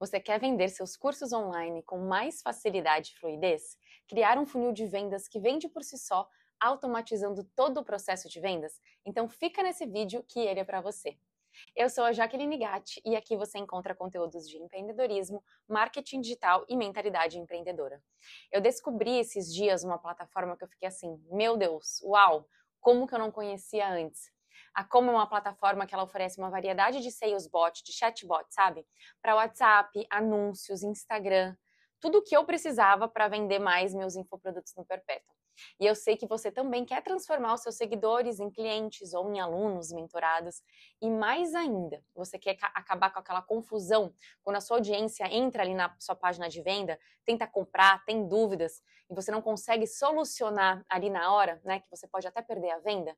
Você quer vender seus cursos online com mais facilidade e fluidez? Criar um funil de vendas que vende por si só, automatizando todo o processo de vendas? Então fica nesse vídeo que ele é para você. Eu sou a Jaqueline Gatti e aqui você encontra conteúdos de empreendedorismo, marketing digital e mentalidade empreendedora. Eu descobri esses dias uma plataforma que eu fiquei assim, meu Deus, uau, como que eu não conhecia antes? A Como é uma plataforma que ela oferece uma variedade de sales bot, de chatbot, sabe? Para WhatsApp, anúncios, Instagram, tudo o que eu precisava para vender mais meus infoprodutos no Perpétuo. E eu sei que você também quer transformar os seus seguidores em clientes ou em alunos mentorados. E mais ainda, você quer acabar com aquela confusão quando a sua audiência entra ali na sua página de venda, tenta comprar, tem dúvidas e você não consegue solucionar ali na hora, né? Que você pode até perder a venda.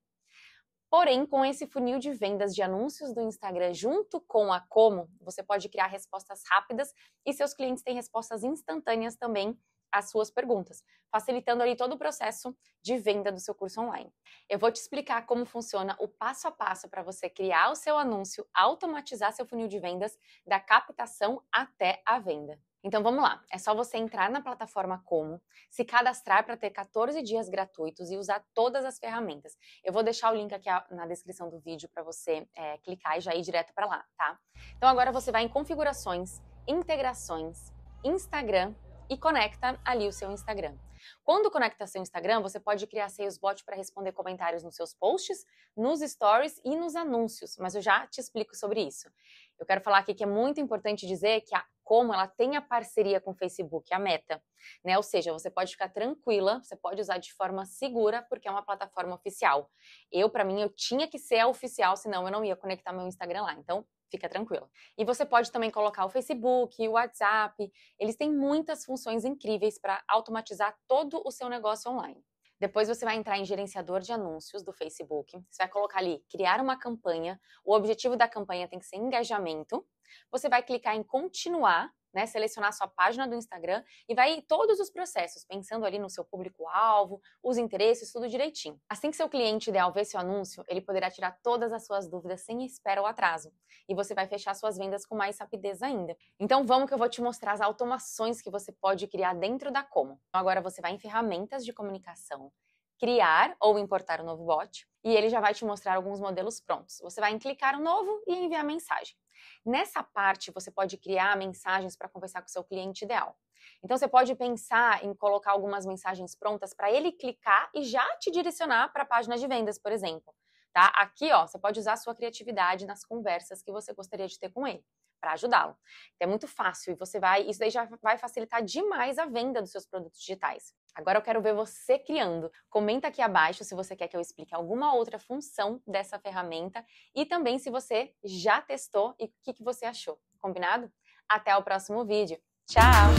Porém, com esse funil de vendas de anúncios do Instagram junto com a Como, você pode criar respostas rápidas e seus clientes têm respostas instantâneas também às suas perguntas, facilitando ali todo o processo de venda do seu curso online. Eu vou te explicar como funciona o passo a passo para você criar o seu anúncio, automatizar seu funil de vendas da captação até a venda. Então vamos lá, é só você entrar na plataforma Como, se cadastrar para ter 14 dias gratuitos e usar todas as ferramentas. Eu vou deixar o link aqui na descrição do vídeo para você é, clicar e já ir direto para lá, tá? Então agora você vai em configurações, integrações, Instagram e conecta ali o seu Instagram. Quando conecta seu Instagram, você pode criar seios bots para responder comentários nos seus posts, nos stories e nos anúncios, mas eu já te explico sobre isso. Eu quero falar aqui que é muito importante dizer que a como ela tem a parceria com o Facebook, a Meta, né? Ou seja, você pode ficar tranquila, você pode usar de forma segura, porque é uma plataforma oficial. Eu, para mim, eu tinha que ser a oficial, senão eu não ia conectar meu Instagram lá. Então, fica tranquila. E você pode também colocar o Facebook, o WhatsApp, eles têm muitas funções incríveis para automatizar todo o seu negócio online. Depois você vai entrar em gerenciador de anúncios do Facebook. Você vai colocar ali criar uma campanha. O objetivo da campanha tem que ser engajamento. Você vai clicar em continuar né, selecionar sua página do Instagram e vai todos os processos, pensando ali no seu público-alvo, os interesses, tudo direitinho. Assim que seu cliente ideal ver seu anúncio, ele poderá tirar todas as suas dúvidas sem espera ou atraso. E você vai fechar suas vendas com mais rapidez ainda. Então vamos que eu vou te mostrar as automações que você pode criar dentro da Como. Então, agora você vai em ferramentas de comunicação, criar ou importar um novo bot, e ele já vai te mostrar alguns modelos prontos. Você vai em clicar um novo e enviar mensagem. Nessa parte, você pode criar mensagens para conversar com o seu cliente ideal. Então, você pode pensar em colocar algumas mensagens prontas para ele clicar e já te direcionar para a página de vendas, por exemplo. Tá? Aqui, ó, você pode usar a sua criatividade nas conversas que você gostaria de ter com ele para ajudá-lo. Então, é muito fácil e você vai, isso daí já vai facilitar demais a venda dos seus produtos digitais. Agora eu quero ver você criando. Comenta aqui abaixo se você quer que eu explique alguma outra função dessa ferramenta e também se você já testou e o que, que você achou. Combinado? Até o próximo vídeo. Tchau!